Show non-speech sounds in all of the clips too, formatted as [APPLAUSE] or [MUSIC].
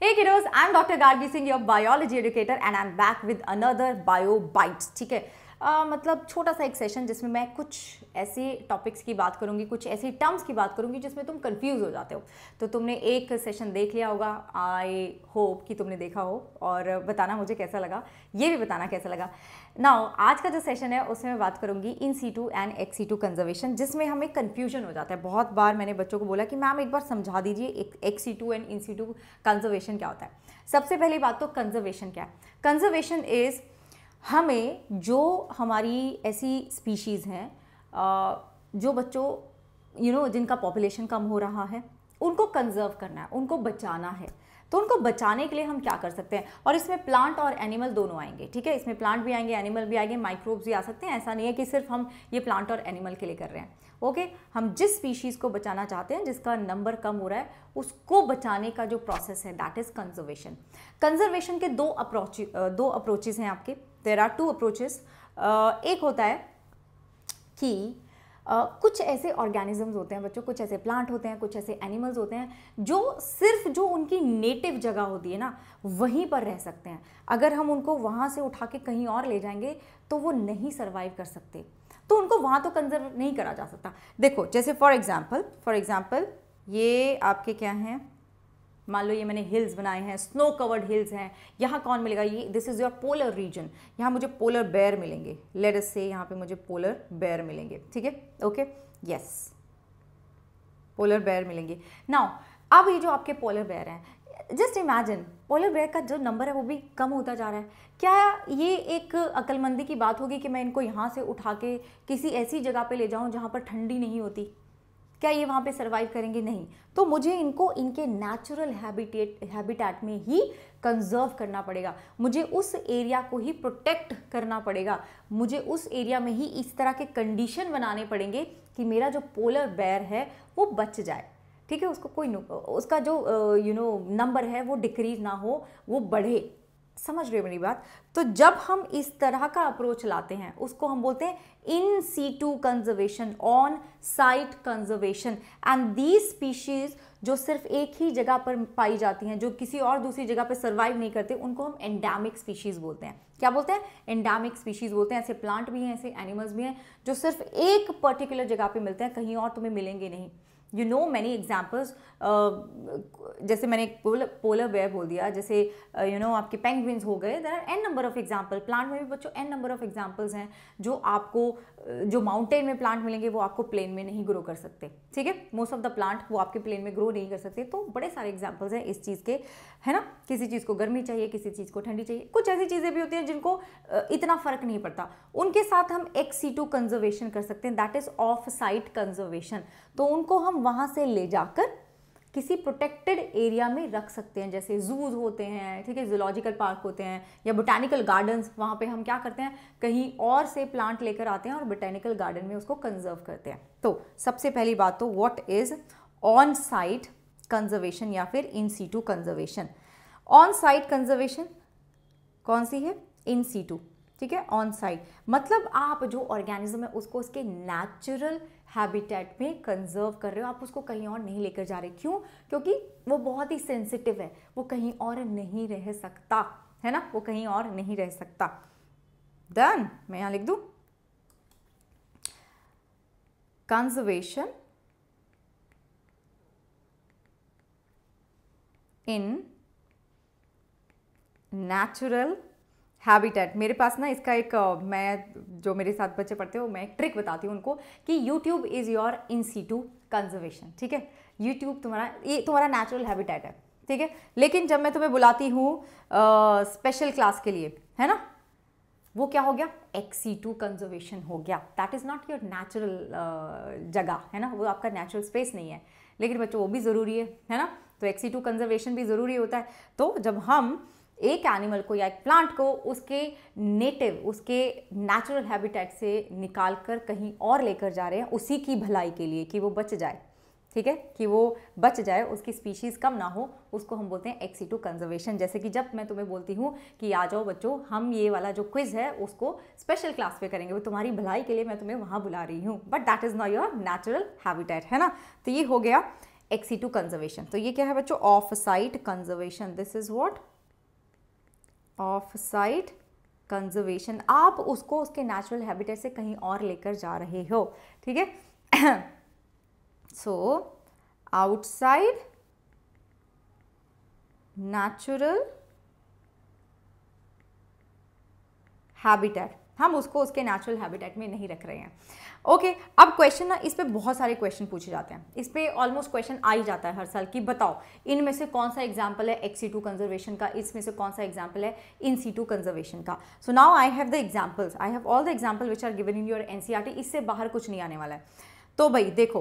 Hey kiddos, I'm Dr. Gargi Singh, your biology educator and I'm back with another Bio Bite. Okay. आ, मतलब छोटा सा एक session जिसमें मैं कुछ ऐसे टॉपिक्स की बात करूँगी कुछ ऐसी टर्म्स की बात करूँगी जिसमें तुम कन्फ्यूज़ हो जाते हो तो तुमने एक सेशन देख लिया होगा आई होप कि तुमने देखा हो और बताना मुझे कैसा लगा ये भी बताना कैसा लगा ना आज का जो सेशन है उसमें मैं बात करूँगी in situ and ex situ conservation जिसमें हमें कन्फ्यूजन हो जाता है बहुत बार मैंने बच्चों को बोला कि मैम एक बार समझा दीजिए ex situ and in situ conservation क्या होता है सबसे पहली बात तो कंजर्वेशन क्या है कंजर्वेशन इज़ हमें जो हमारी ऐसी स्पीशीज़ हैं जो बच्चों यू you नो know, जिनका पॉपुलेशन कम हो रहा है उनको कंजर्व करना है उनको बचाना है तो उनको बचाने के लिए हम क्या कर सकते हैं और इसमें प्लांट और एनिमल दोनों आएंगे ठीक है इसमें प्लांट भी आएंगे एनिमल भी आएंगे माइक्रोब्स भी आ सकते हैं ऐसा नहीं है कि सिर्फ हम ये प्लांट और एनिमल के लिए कर रहे हैं ओके हम जिस स्पीशीज़ को बचाना चाहते हैं जिसका नंबर कम हो रहा है उसको बचाने का जो प्रोसेस है दैट इज़ कंजर्वेशन कंजर्वेशन के दो अप्रोच दो अप्रोचेज़ हैं आपके देर आर टू अप्रोचेस एक होता है कि Uh, कुछ ऐसे ऑर्गेनिजम्स होते हैं बच्चों कुछ ऐसे प्लांट होते हैं कुछ ऐसे एनिमल्स होते हैं जो सिर्फ जो उनकी नेटिव जगह होती है ना वहीं पर रह सकते हैं अगर हम उनको वहाँ से उठा के कहीं और ले जाएंगे तो वो नहीं सर्वाइव कर सकते तो उनको वहाँ तो कंजर्व नहीं करा जा सकता देखो जैसे फॉर एग्ज़ाम्पल फॉर एग्ज़ाम्पल ये आपके क्या हैं मान लो ये मैंने हिल्स बनाए हैं स्नो कवर्ड हिल्स हैं यहाँ कौन मिलेगा ये this is your polar region यहाँ मुझे पोलर बेयर मिलेंगे लेट अस से यहाँ पे मुझे पोलर बेयर मिलेंगे ठीक है ओके यस पोलर बेयर मिलेंगे नाउ अब ये जो आपके पोलर बेयर हैं जस्ट इमेजिन पोलर बेयर का जो नंबर है वो भी कम होता जा रहा है क्या ये एक अक्लमंदी की बात होगी कि मैं इनको यहाँ से उठा के किसी ऐसी जगह पे ले जाऊँ जहाँ पर ठंडी नहीं होती क्या ये वहाँ पे सर्वाइव करेंगे नहीं तो मुझे इनको इनके नेचुरल हैबिटेट हैबिटेट में ही कंजर्व करना पड़ेगा मुझे उस एरिया को ही प्रोटेक्ट करना पड़ेगा मुझे उस एरिया में ही इस तरह के कंडीशन बनाने पड़ेंगे कि मेरा जो पोलर बैर है वो बच जाए ठीक है उसको कोई उसका जो यू नो नंबर है वो डिक्रीज ना हो वो बढ़े समझ रहे हो मेरी बात तो जब हम इस तरह का अप्रोच लाते हैं उसको हम बोलते हैं in situ conservation on site conservation and the species जो सिर्फ एक ही जगह पर पाई जाती हैं जो किसी और दूसरी जगह पर सर्वाइव नहीं करते उनको हम एंडामिक स्पीशीज़ बोलते हैं क्या बोलते हैं एंडामिक स्पीशीज़ बोलते हैं ऐसे प्लांट भी हैं ऐसे एनिमल्स भी हैं जो सिर्फ एक पर्टिकुलर जगह पर मिलते हैं कहीं और तुम्हें मिलेंगे नहीं यू नो मैनी एग्जाम्पल्स जैसे मैंने पोल, पोलर बेयर बोल दिया जैसे you uh, know you know, आपके पेंगविन्स हो गए there are n number of example plant में भी बच्चों एन नंबर ऑफ एग्जाम्पल्स हैं जो आपको uh, जो माउंटेन में प्लांट मिलेंगे वो आपको प्लेन में नहीं ग्रो कर सकते ठीक है मोस्ट ऑफ द प्लांट वो आपके प्लेन में ग्रो नहीं कर सकते तो बड़े सारे एग्जाम्पल्स हैं इस चीज़ के है ना किसी चीज़ को गर्मी चाहिए किसी चीज़ को ठंडी चाहिए कुछ ऐसी चीज़ें भी होती हैं जिनको uh, इतना फ़र्क नहीं पड़ता उनके साथ हम एक सी टू कंजर्वेशन कर सकते हैं that is off site conservation तो उनको हम वहाँ से ले जाकर किसी प्रोटेक्टेड एरिया में रख सकते हैं जैसे जूज होते हैं ठीक है जूलॉजिकल पार्क होते हैं या बोटेनिकल गार्डन्स वहाँ पे हम क्या करते हैं कहीं और से प्लांट लेकर आते हैं और बोटेनिकल गार्डन में उसको कंजर्व करते हैं तो सबसे पहली बात तो what is on site conservation या फिर in situ conservation on site conservation कौन सी है इन सीटू ठीक है ऑन साइट मतलब आप जो ऑर्गेनिज्म है उसको उसके नेचुरल हैबिटेट में कंजर्व कर रहे हो आप उसको कहीं और नहीं लेकर जा रहे क्यों क्योंकि वो बहुत ही सेंसिटिव है वो कहीं और नहीं रह सकता है ना वो कहीं और नहीं रह सकता डन मैं यहां लिख दू कंजर्वेशन इन नेचुरल हैबिटेट मेरे पास ना इसका एक मैं जो मेरे साथ बच्चे पढ़ते हो मैं एक ट्रिक बताती हूँ उनको कि YouTube is your in two conservation ठीक है यूट्यूब तुम्हारा ये तुम्हारा नेचुरल हैबिटेट है ठीक है लेकिन जब मैं तुम्हें बुलाती हूँ स्पेशल क्लास के लिए है ना वो क्या हो गया एक्सी टू कंजर्वेशन हो गया that is not your natural जगह है ना वो आपका नेचुरल स्पेस नहीं है लेकिन बच्चों वो भी ज़रूरी है है ना तो एक्सी टू कंजर्वेशन भी ज़रूरी होता है तो जब हम एक एनिमल को या एक प्लांट को उसके नेटिव उसके नेचुरल हैबिटेट से निकाल कर कहीं और लेकर जा रहे हैं उसी की भलाई के लिए कि वो बच जाए ठीक है कि वो बच जाए उसकी स्पीशीज़ कम ना हो उसको हम बोलते हैं एक्सीटू कंजर्वेशन जैसे कि जब मैं तुम्हें बोलती हूँ कि आ जाओ बच्चों हम ये वाला जो क्विज़ है उसको स्पेशल क्लास पे करेंगे वो तुम्हारी भलाई के लिए मैं तुम्हें वहाँ बुला रही हूँ but that is not your natural habitat है ना तो ये हो गया एक्सीटू कंजर्वेशन तो ये क्या है बच्चों off site conservation this is what off site conservation आप उसको उसके नेचुरल हैबिटेट से कहीं और लेकर जा रहे हो ठीक है सो आउटसाइड नेचुरल हैबिटेट हम उसको उसके नेचुरल हैबिटेट में नहीं रख रहे हैं ओके okay, अब क्वेश्चन ना इस पर बहुत सारे क्वेश्चन पूछे जाते हैं इस पर ऑलमोस्ट क्वेश्चन आ ही जाता है हर साल कि बताओ इनमें से कौन सा एग्जाम्पल है एक्सी टू कंजर्वेशन का इसमें से कौन सा एग्जाम्पल है इन सी टू कंजर्वेशन का so now I have the examples I have all the example which are given in your N इससे बाहर कुछ नहीं आने वाला है तो भाई देखो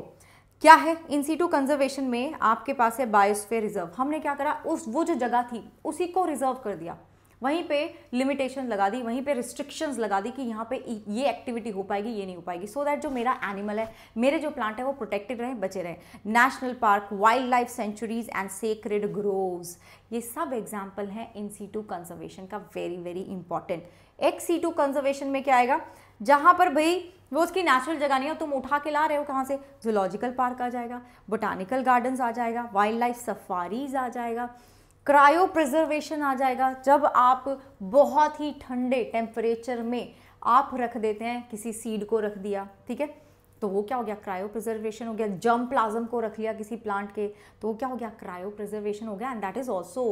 क्या है इन सीटू कंजर्वेशन में आपके पास है बायोस्फेयर रिजर्व हमने क्या करा उस वो जो जगह थी उसी को रिजर्व कर दिया वहीं पे लिमिटेशन लगा दी वहीं पे रिस्ट्रिक्शंस लगा दी कि यहाँ पे ये एक्टिविटी हो पाएगी ये नहीं हो पाएगी सो so दैट जो मेरा एनिमल है मेरे जो प्लांट है वो प्रोटेक्टेड रहे बचे रहे national park wildlife sanctuaries and sacred groves ये सब एग्जाम्पल हैं इन सी टू कंजर्वेशन का very very important ex situ conservation में क्या आएगा जहाँ पर भाई वो उसकी नेचुरल जगह नहीं है तुम उठा के ला रहे हो कहाँ से जूलॉजिकल पार्क आ जाएगा बोटानिकल गार्डन्स आ जाएगा वाइल्ड लाइफ सफारीज आ जाएगा क्रायो प्रिजर्वेशन आ जाएगा जब आप बहुत ही ठंडे टेम्परेचर में आप रख देते हैं किसी सीड को रख दिया ठीक है तो वो क्या हो गया क्रायो प्रिजर्वेशन हो गया जम प्लाज्म को रख लिया किसी प्लांट के तो वो क्या हो गया क्रायो प्रिजर्वेशन हो गया एंड दैट इज़ ऑल्सो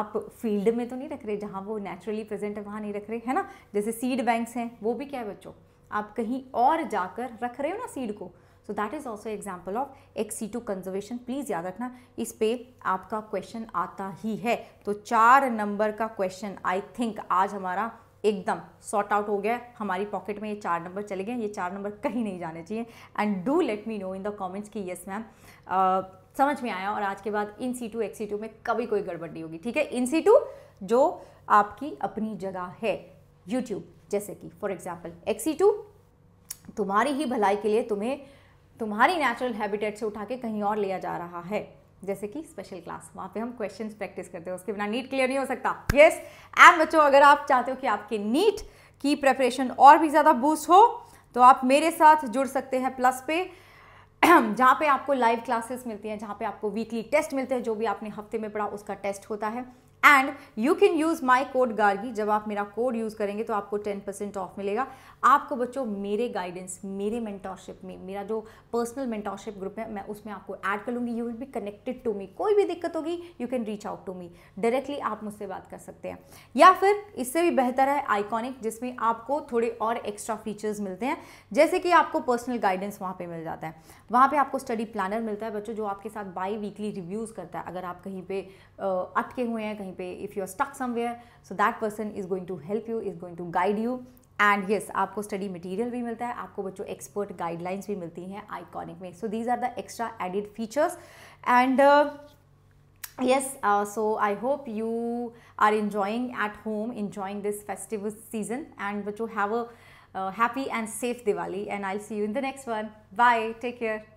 आप फील्ड में तो नहीं रख रहे जहाँ वो नेचुरली प्रेजेंट है वहाँ नहीं रख रहे है ना जैसे सीड बैंक्स हैं वो भी क्या है बच्चों आप कहीं और जाकर रख रहे हो ना सीड को so that is also example of two conservation please याद रखना इस पर आपका क्वेश्चन आता ही है तो चार नंबर का क्वेश्चन आई थिंक आज हमारा एकदम सॉर्ट आउट हो गया हमारी पॉकेट में ये चार नंबर चले गए ये चार नंबर कहीं नहीं जाने चाहिए and do let me know in the comments की येस मैम समझ में आया और आज के बाद in situ ex situ में कभी कोई गड़बड़ नहीं होगी ठीक है इन सी टू जो आपकी अपनी जगह है यूट्यूब जैसे कि फॉर एग्जाम्पल एक्सी टू तुम्हारी ही भलाई के लिए तुम्हें तुम्हारी नेचुरल हैबिटेट से उठा के कहीं और लिया जा रहा है जैसे कि स्पेशल क्लास वहाँ पे हम क्वेश्चन प्रैक्टिस करते हैं उसके बिना नीट क्लियर नहीं हो सकता यस एंड बच्चों अगर आप चाहते हो कि आपके नीट की प्रेपरेशन और भी ज़्यादा बूस्ट हो तो आप मेरे साथ जुड़ सकते हैं प्लस पे [CLEARS THROAT] जहाँ पे आपको लाइव क्लासेस मिलती हैं जहाँ पे आपको वीकली टेस्ट मिलते हैं जो भी आपने हफ्ते में पढ़ा उसका टेस्ट होता है and you can use my code Gargi जब आप मेरा कोड यूज़ करेंगे तो आपको टेन परसेंट ऑफ मिलेगा आपको बच्चों मेरे गाइडेंस मेरे मेंटोरशिप में मेरा जो पर्सनल मेंटोरशिप ग्रुप है मैं उसमें आपको ऐड कर लूंगी you will be connected to me कोई भी दिक्कत होगी you can reach out to me directly आप मुझसे बात कर सकते हैं या फिर इससे भी बेहतर है आइकॉनिक जिसमें आपको थोड़े और एक्स्ट्रा फीचर्स मिलते हैं जैसे कि आपको पर्सनल गाइडेंस वहाँ पर मिल जाता है वहाँ पर आपको स्टडी प्लानर मिलता है बच्चों जो आपके साथ बाई वीकली रिव्यूज़ करता है अगर आप कहीं पर अटके हुए हैं कहीं कहीं पे if you are stuck somewhere so that person is going to help you is going to guide you and yes आपको स्टडी मटीरियल भी मिलता है आपको बच्चों एक्सपर्ट गाइडलाइंस भी मिलती हैं आइकॉनिक में so these are the extra added features and yes so I hope you are enjoying at home enjoying this festive season and बच्चो have a happy and safe Diwali and I see you in the next one bye take care